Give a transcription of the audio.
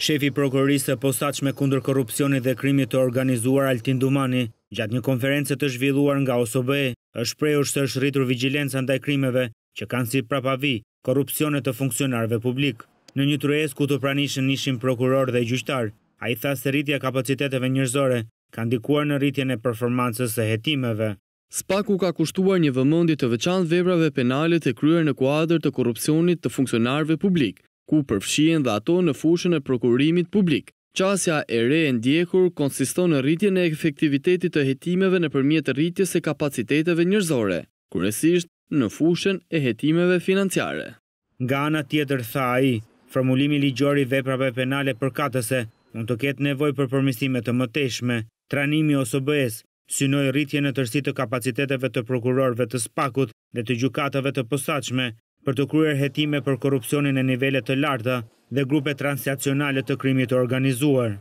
Shefi prokurorisë e me kundër korupcioni dhe krimit të organizuar Altin Dumani, gjatë një konferencët të zhvilluar nga OSOBE, është prejur së është rritur vigilenca ndaj krimeve që kanë si prapavi korupcionet të funksionarve publik. Në një trujes ku të pranishën nishim prokuror dhe gjyqtar, a i tha se rritja kapaciteteve njërzore kanë dikuar në rritjen e performansës e jetimeve. Spaku ka kushtuar një vëmëndit të veçan veprave penalit e kryer në kuadrë të korupcionit të funksionarve publik ku përfshien dhe ato në fushën e prokurimit publik. Qasja e re e ndjekur konsisto në rritje në efektivitetit të jetimeve në përmjet rritjes e kapaciteteve njërzore, kërësisht në fushën e jetimeve financiare. Nga ana tjetër tha i, formulimi ligjori veprave penale për katëse mund të ketë nevoj për përmisimet të mëteshme, tranimi o bëhes, synoj rritje në tërsi të kapaciteteve të prokurorve të spakut dhe të gjukatave të posaqme, për të kryer hetime për korupcionin e nivellet të larta dhe grupe transnacionale të krimit të organizuar.